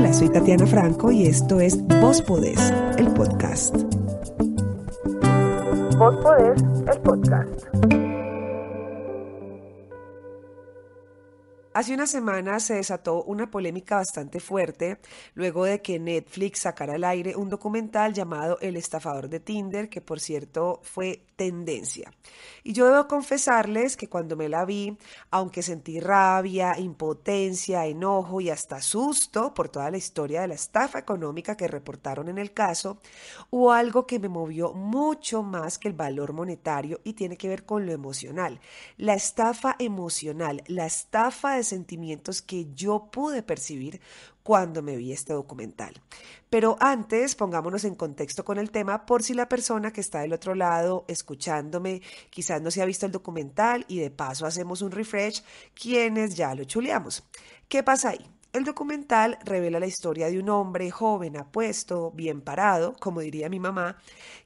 Hola, soy Tatiana Franco y esto es Vos Podés, el podcast. Vos Podés, el podcast. Hace una semana se desató una polémica bastante fuerte luego de que Netflix sacara al aire un documental llamado El estafador de Tinder, que por cierto fue tendencia. Y yo debo confesarles que cuando me la vi, aunque sentí rabia, impotencia, enojo y hasta susto por toda la historia de la estafa económica que reportaron en el caso, hubo algo que me movió mucho más que el valor monetario y tiene que ver con lo emocional. La estafa emocional, la estafa de sentimientos que yo pude percibir cuando me vi este documental. Pero antes pongámonos en contexto con el tema por si la persona que está del otro lado escuchándome quizás no se ha visto el documental y de paso hacemos un refresh quienes ya lo chuleamos. ¿Qué pasa ahí? El documental revela la historia de un hombre joven, apuesto, bien parado, como diría mi mamá,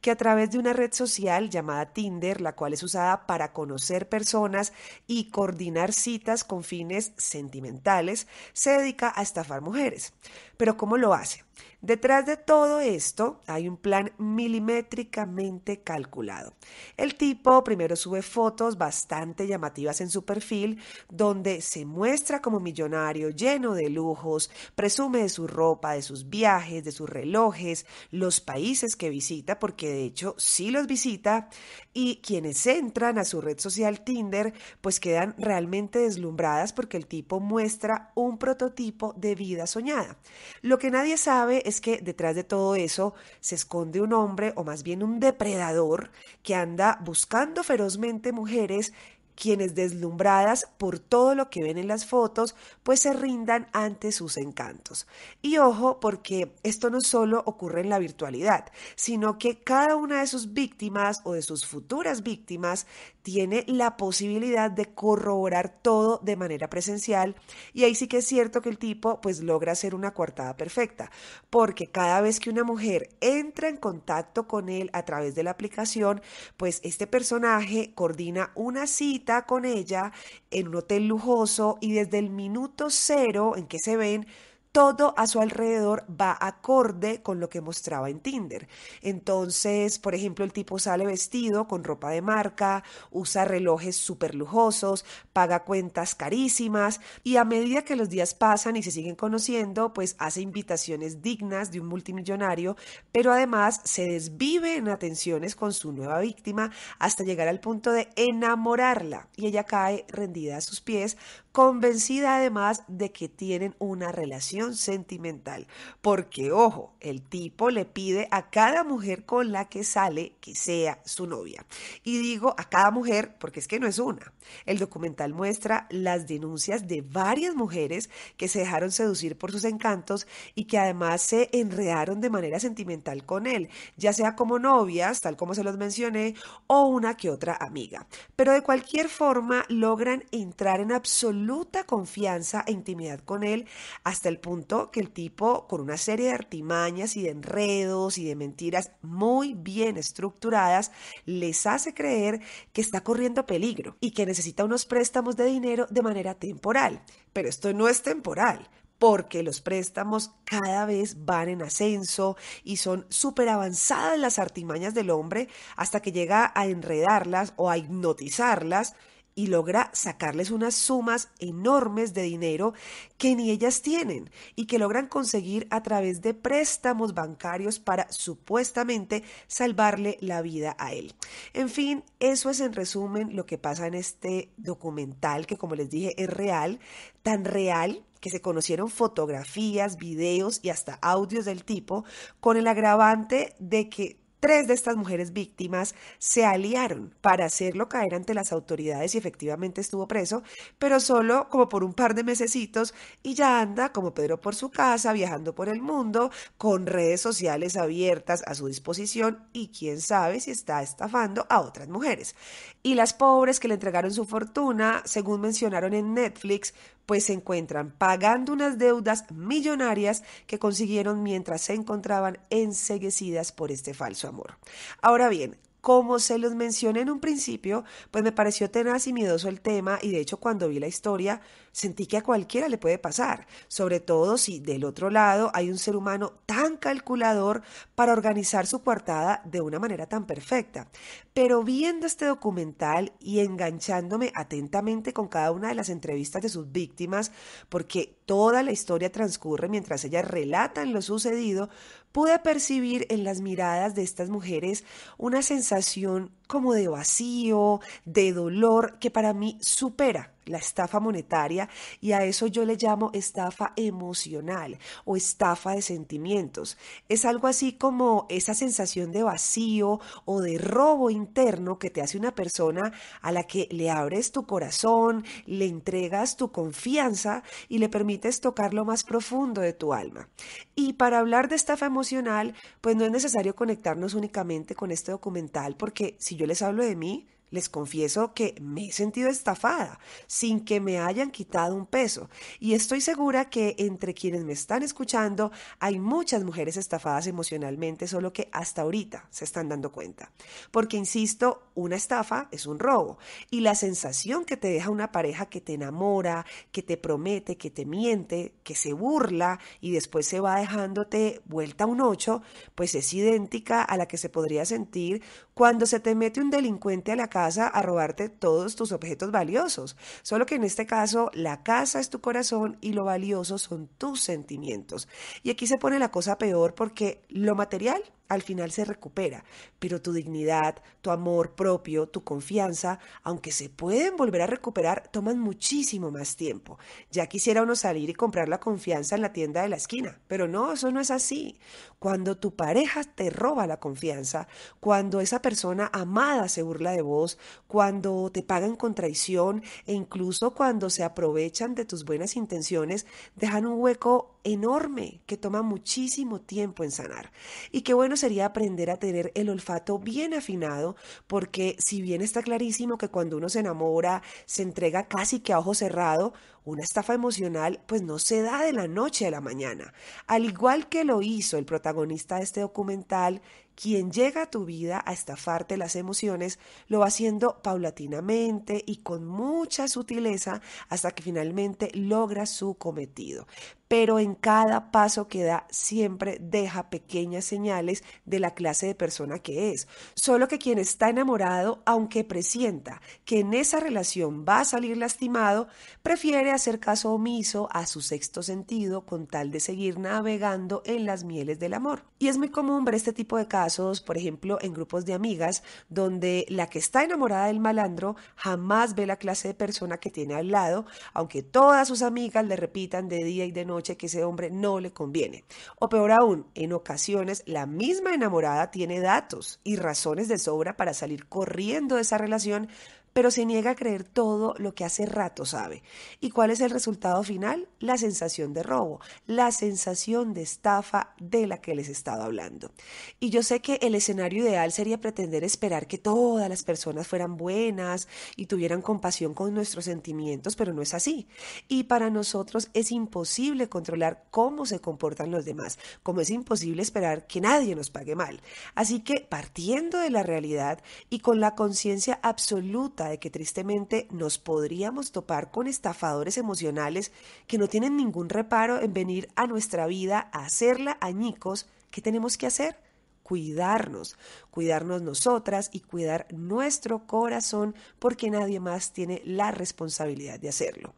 que a través de una red social llamada Tinder, la cual es usada para conocer personas y coordinar citas con fines sentimentales, se dedica a estafar mujeres. Pero ¿cómo lo hace? Detrás de todo esto hay un plan milimétricamente calculado. El tipo primero sube fotos bastante llamativas en su perfil, donde se muestra como millonario, lleno de lujos, presume de su ropa, de sus viajes, de sus relojes, los países que visita, porque de hecho sí los visita, y quienes entran a su red social Tinder, pues quedan realmente deslumbradas porque el tipo muestra un prototipo de vida soñada. Lo que nadie sabe es que detrás de todo eso se esconde un hombre o más bien un depredador que anda buscando ferozmente mujeres quienes deslumbradas por todo lo que ven en las fotos, pues se rindan ante sus encantos. Y ojo, porque esto no solo ocurre en la virtualidad, sino que cada una de sus víctimas o de sus futuras víctimas tiene la posibilidad de corroborar todo de manera presencial y ahí sí que es cierto que el tipo pues logra hacer una coartada perfecta, porque cada vez que una mujer entra en contacto con él a través de la aplicación, pues este personaje coordina una cita con ella en un hotel lujoso y desde el minuto cero en que se ven, todo a su alrededor va acorde con lo que mostraba en Tinder. Entonces, por ejemplo, el tipo sale vestido con ropa de marca, usa relojes súper lujosos, paga cuentas carísimas y a medida que los días pasan y se siguen conociendo, pues hace invitaciones dignas de un multimillonario, pero además se desvive en atenciones con su nueva víctima hasta llegar al punto de enamorarla y ella cae rendida a sus pies convencida además de que tienen una relación sentimental, porque ojo, el tipo le pide a cada mujer con la que sale que sea su novia. Y digo a cada mujer porque es que no es una. El documental muestra las denuncias de varias mujeres que se dejaron seducir por sus encantos y que además se enredaron de manera sentimental con él, ya sea como novias, tal como se los mencioné, o una que otra amiga. Pero de cualquier forma logran entrar en absoluto absoluta confianza e intimidad con él hasta el punto que el tipo, con una serie de artimañas y de enredos y de mentiras muy bien estructuradas, les hace creer que está corriendo peligro y que necesita unos préstamos de dinero de manera temporal. Pero esto no es temporal porque los préstamos cada vez van en ascenso y son súper avanzadas las artimañas del hombre hasta que llega a enredarlas o a hipnotizarlas y logra sacarles unas sumas enormes de dinero que ni ellas tienen y que logran conseguir a través de préstamos bancarios para supuestamente salvarle la vida a él. En fin, eso es en resumen lo que pasa en este documental que como les dije es real, tan real que se conocieron fotografías, videos y hasta audios del tipo, con el agravante de que Tres de estas mujeres víctimas se aliaron para hacerlo caer ante las autoridades y efectivamente estuvo preso, pero solo como por un par de mesecitos y ya anda como Pedro por su casa, viajando por el mundo, con redes sociales abiertas a su disposición y quién sabe si está estafando a otras mujeres. Y las pobres que le entregaron su fortuna, según mencionaron en Netflix, pues se encuentran pagando unas deudas millonarias que consiguieron mientras se encontraban enseguecidas por este falso amor. Ahora bien, como se los mencioné en un principio, pues me pareció tenaz y miedoso el tema y de hecho cuando vi la historia Sentí que a cualquiera le puede pasar, sobre todo si del otro lado hay un ser humano tan calculador para organizar su portada de una manera tan perfecta. Pero viendo este documental y enganchándome atentamente con cada una de las entrevistas de sus víctimas, porque toda la historia transcurre mientras ellas relatan lo sucedido, pude percibir en las miradas de estas mujeres una sensación como de vacío, de dolor, que para mí supera la estafa monetaria y a eso yo le llamo estafa emocional o estafa de sentimientos. Es algo así como esa sensación de vacío o de robo interno que te hace una persona a la que le abres tu corazón, le entregas tu confianza y le permites tocar lo más profundo de tu alma. Y para hablar de estafa emocional, pues no es necesario conectarnos únicamente con este documental porque si yo les hablo de mí, les confieso que me he sentido estafada, sin que me hayan quitado un peso, y estoy segura que entre quienes me están escuchando hay muchas mujeres estafadas emocionalmente, solo que hasta ahorita se están dando cuenta. Porque, insisto, una estafa es un robo, y la sensación que te deja una pareja que te enamora, que te promete, que te miente, que se burla y después se va dejándote vuelta un ocho, pues es idéntica a la que se podría sentir cuando se te mete un delincuente a la casa casa a robarte todos tus objetos valiosos. Solo que en este caso la casa es tu corazón y lo valioso son tus sentimientos. Y aquí se pone la cosa peor porque lo material al final se recupera, pero tu dignidad, tu amor propio, tu confianza, aunque se pueden volver a recuperar, toman muchísimo más tiempo. Ya quisiera uno salir y comprar la confianza en la tienda de la esquina, pero no, eso no es así. Cuando tu pareja te roba la confianza, cuando esa persona amada se burla de vos, cuando te pagan con traición e incluso cuando se aprovechan de tus buenas intenciones, dejan un hueco enorme que toma muchísimo tiempo en sanar. Y qué bueno sería aprender a tener el olfato bien afinado, porque si bien está clarísimo que cuando uno se enamora, se entrega casi que a ojo cerrado, una estafa emocional pues no se da de la noche a la mañana. Al igual que lo hizo el protagonista de este documental, quien llega a tu vida a estafarte las emociones lo va haciendo paulatinamente y con mucha sutileza hasta que finalmente logra su cometido pero en cada paso que da siempre deja pequeñas señales de la clase de persona que es. Solo que quien está enamorado, aunque presienta que en esa relación va a salir lastimado, prefiere hacer caso omiso a su sexto sentido con tal de seguir navegando en las mieles del amor. Y es muy común ver este tipo de casos, por ejemplo, en grupos de amigas, donde la que está enamorada del malandro jamás ve la clase de persona que tiene al lado, aunque todas sus amigas le repitan de día y de noche que ese hombre no le conviene. O peor aún, en ocasiones la misma enamorada tiene datos y razones de sobra para salir corriendo de esa relación pero se niega a creer todo lo que hace rato sabe. ¿Y cuál es el resultado final? La sensación de robo, la sensación de estafa de la que les he estado hablando. Y yo sé que el escenario ideal sería pretender esperar que todas las personas fueran buenas y tuvieran compasión con nuestros sentimientos, pero no es así. Y para nosotros es imposible controlar cómo se comportan los demás, como es imposible esperar que nadie nos pague mal. Así que partiendo de la realidad y con la conciencia absoluta, de que tristemente nos podríamos topar con estafadores emocionales que no tienen ningún reparo en venir a nuestra vida a hacerla añicos, ¿qué tenemos que hacer? cuidarnos, cuidarnos nosotras y cuidar nuestro corazón porque nadie más tiene la responsabilidad de hacerlo.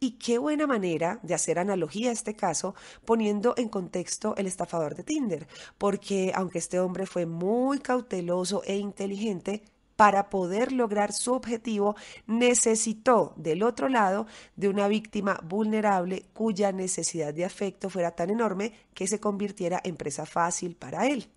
Y qué buena manera de hacer analogía a este caso poniendo en contexto el estafador de Tinder, porque aunque este hombre fue muy cauteloso e inteligente, para poder lograr su objetivo, necesitó del otro lado de una víctima vulnerable cuya necesidad de afecto fuera tan enorme que se convirtiera en presa fácil para él.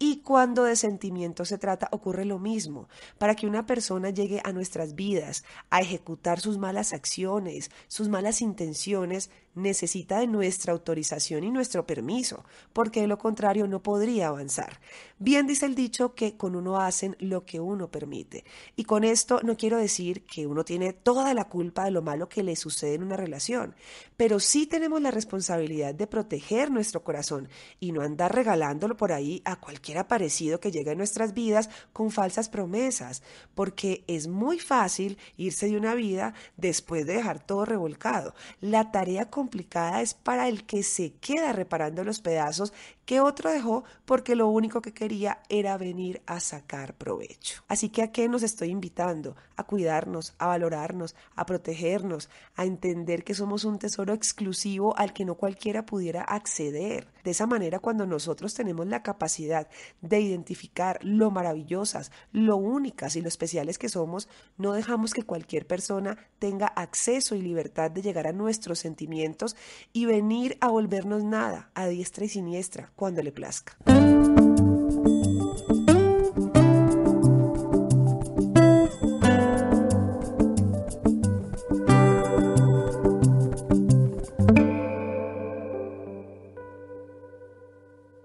Y cuando de sentimiento se trata, ocurre lo mismo. Para que una persona llegue a nuestras vidas, a ejecutar sus malas acciones, sus malas intenciones, necesita de nuestra autorización y nuestro permiso, porque de lo contrario no podría avanzar. Bien dice el dicho que con uno hacen lo que uno permite. Y con esto no quiero decir que uno tiene toda la culpa de lo malo que le sucede en una relación, pero sí tenemos la responsabilidad de proteger nuestro corazón y no andar regalándolo por ahí a cualquier parecido que llegue a nuestras vidas con falsas promesas, porque es muy fácil irse de una vida después de dejar todo revolcado. La tarea complicada es para el que se queda reparando los pedazos que otro dejó porque lo único que quería era venir a sacar provecho. Así que a qué nos estoy invitando? A cuidarnos, a valorarnos, a protegernos, a entender que somos un tesoro exclusivo al que no cualquiera pudiera acceder. De esa manera, cuando nosotros tenemos la capacidad de identificar lo maravillosas, lo únicas y lo especiales que somos, no dejamos que cualquier persona tenga acceso y libertad de llegar a nuestros sentimientos y venir a volvernos nada a diestra y siniestra cuando le plazca.